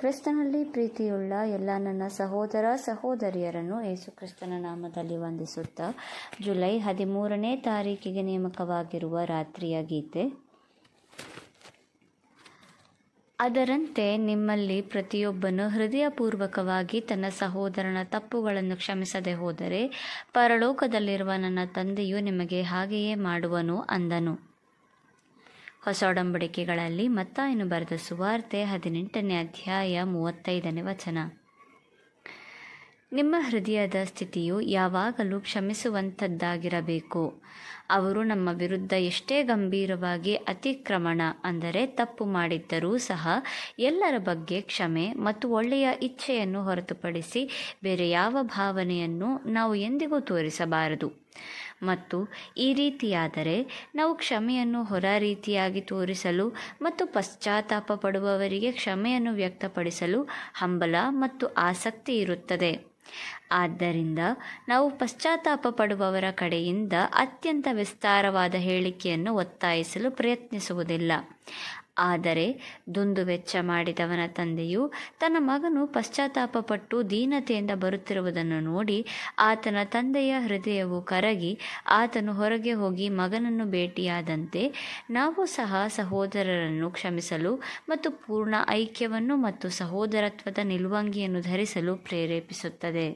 ಕ್ರಿಸ್ತನಲ್ಲಿ ಪ್ರೀತಿಯುಳ್ಳ ಎಲ್ಲ ನನ್ನ ಸಹೋದರ ಸಹೋದರಿಯರನ್ನು ಯೇಸು ಕ್ರಿಸ್ತನ ನಾಮದಲ್ಲಿ ವಂದಿಸುತ್ತಾ ಜುಲೈ ಹದಿಮೂರನೇ ತಾರೀಕಿಗೆ ನೇಮಕವಾಗಿರುವ ರಾತ್ರಿಯ ಗೀತೆ ಅದರಂತೆ ನಿಮ್ಮಲ್ಲಿ ಪ್ರತಿಯೊಬ್ಬನು ಹೃದಯಪೂರ್ವಕವಾಗಿ ತನ್ನ ಸಹೋದರನ ತಪ್ಪುಗಳನ್ನು ಕ್ಷಮಿಸದೆ ಹೋದರೆ ಪರಲೋಕದಲ್ಲಿರುವ ನನ್ನ ತಂದೆಯು ನಿಮಗೆ ಹಾಗೆಯೇ ಮಾಡುವನು ಅಂದನು ಹೊಸ ಒಡಂಬಡಿಕೆಗಳಲ್ಲಿ ಮತ್ತಾಯನು ಬರೆದ ಸುವಾರ್ತೆ ಹದಿನೆಂಟನೇ ಅಧ್ಯಾಯ ಮೂವತ್ತೈದನೇ ವಚನ ನಿಮ್ಮ ಹೃದಯದ ಸ್ಥಿತಿಯು ಯಾವಾಗಲೂ ಕ್ಷಮಿಸುವಂಥದ್ದಾಗಿರಬೇಕು ಅವರು ನಮ್ಮ ವಿರುದ್ಧ ಎಷ್ಟೇ ಗಂಭೀರವಾಗಿ ಅತಿಕ್ರಮಣ ಅಂದರೆ ತಪ್ಪು ಮಾಡಿದ್ದರೂ ಸಹ ಎಲ್ಲರ ಬಗ್ಗೆ ಕ್ಷಮೆ ಮತ್ತು ಒಳ್ಳೆಯ ಇಚ್ಛೆಯನ್ನು ಹೊರತುಪಡಿಸಿ ಬೇರೆ ಯಾವ ಭಾವನೆಯನ್ನು ನಾವು ಎಂದಿಗೂ ತೋರಿಸಬಾರದು ಮತ್ತು ಈ ರೀತಿಯಾದರೆ ನಾವು ಕ್ಷಮೆಯನ್ನು ಹೊರ ರೀತಿಯಾಗಿ ತೋರಿಸಲು ಮತ್ತು ಪಶ್ಚಾತ್ತಾಪ ಪಡುವವರಿಗೆ ಕ್ಷಮೆಯನ್ನು ವ್ಯಕ್ತಪಡಿಸಲು ಹಂಬಲ ಮತ್ತು ಆಸಕ್ತಿ ಇರುತ್ತದೆ ಆದ್ದರಿಂದ ನಾವು ಪಶ್ಚಾತ್ತಾಪ ಪಡುವವರ ಕಡೆಯಿಂದ ಅತ್ಯಂತ ವಿಸ್ತಾರವಾದ ಹೇಳಿಕೆಯನ್ನು ಒತ್ತಾಯಿಸಲು ಪ್ರಯತ್ನಿಸುವುದಿಲ್ಲ ಆದರೆ ದುಂದು ವೆಚ್ಚ ಮಾಡಿದವನ ತಂದೆಯು ತನ್ನ ಮಗನು ಪಶ್ಚಾತ್ತಾಪಪಟ್ಟು ದೀನತೆಯಿಂದ ಬರುತ್ತಿರುವುದನ್ನು ನೋಡಿ ಆತನ ತಂದೆಯ ಹೃದಯವು ಕರಗಿ ಆತನು ಹೊರಗೆ ಹೋಗಿ ಮಗನನ್ನು ಭೇಟಿಯಾದಂತೆ ನಾವು ಸಹ ಸಹೋದರರನ್ನು ಕ್ಷಮಿಸಲು ಮತ್ತು ಪೂರ್ಣ ಐಕ್ಯವನ್ನು ಮತ್ತು ಸಹೋದರತ್ವದ ನಿಲುವಂಗಿಯನ್ನು ಧರಿಸಲು ಪ್ರೇರೇಪಿಸುತ್ತದೆ